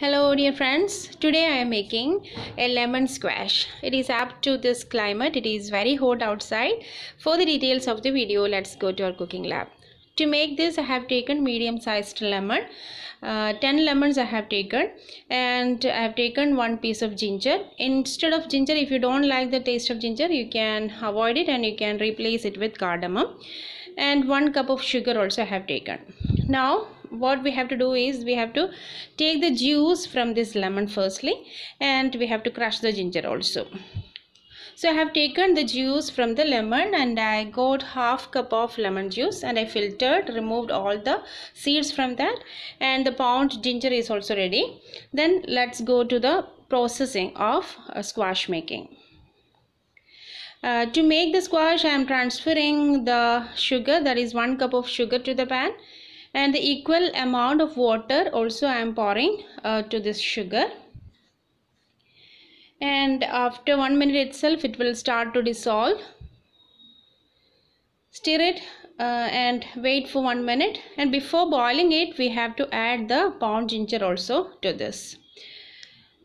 hello dear friends today i am making a lemon squash it is up to this climate it is very hot outside for the details of the video let's go to our cooking lab to make this i have taken medium sized lemon uh, 10 lemons i have taken and i have taken one piece of ginger instead of ginger if you don't like the taste of ginger you can avoid it and you can replace it with cardamom and one cup of sugar also i have taken now what we have to do is we have to take the juice from this lemon firstly and we have to crush the ginger also so I have taken the juice from the lemon and I got half cup of lemon juice and I filtered, removed all the seeds from that and the pound ginger is also ready. Then let's go to the processing of uh, squash making. Uh, to make the squash I am transferring the sugar that is 1 cup of sugar to the pan and the equal amount of water also I am pouring uh, to this sugar and after one minute itself it will start to dissolve stir it uh, and wait for one minute and before boiling it we have to add the pound ginger also to this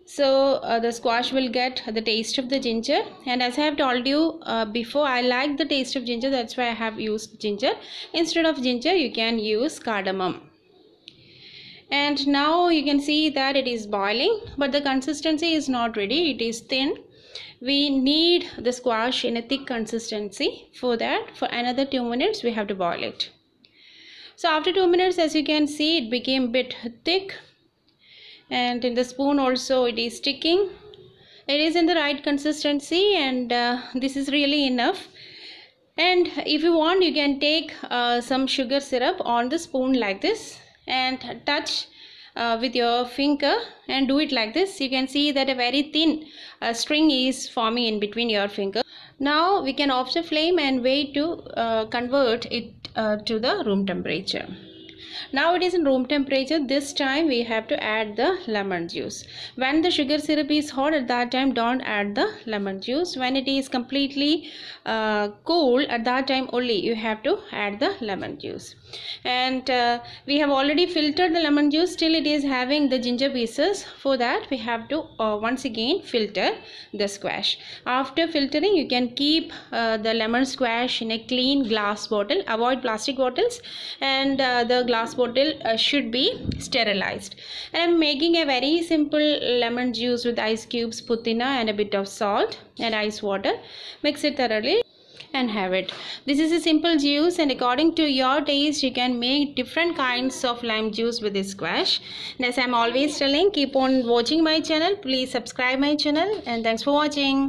so uh, the squash will get the taste of the ginger and as i have told you uh, before i like the taste of ginger that's why i have used ginger instead of ginger you can use cardamom and now you can see that it is boiling but the consistency is not ready it is thin we need the squash in a thick consistency for that for another two minutes we have to boil it so after two minutes as you can see it became bit thick and in the spoon also it is sticking it is in the right consistency and uh, this is really enough and if you want you can take uh, some sugar syrup on the spoon like this and touch uh, with your finger and do it like this you can see that a very thin uh, string is forming in between your finger now we can off the flame and wait to uh, convert it uh, to the room temperature now it is in room temperature this time we have to add the lemon juice when the sugar syrup is hot at that time don't add the lemon juice when it is completely uh, cool at that time only you have to add the lemon juice and uh, we have already filtered the lemon juice till it is having the ginger pieces for that we have to uh, once again filter the squash after filtering you can keep uh, the lemon squash in a clean glass bottle avoid plastic bottles and uh, the glass glass bottle uh, should be sterilized and i'm making a very simple lemon juice with ice cubes putina and a bit of salt and ice water mix it thoroughly and have it this is a simple juice and according to your taste you can make different kinds of lime juice with this squash and as i'm always telling keep on watching my channel please subscribe my channel and thanks for watching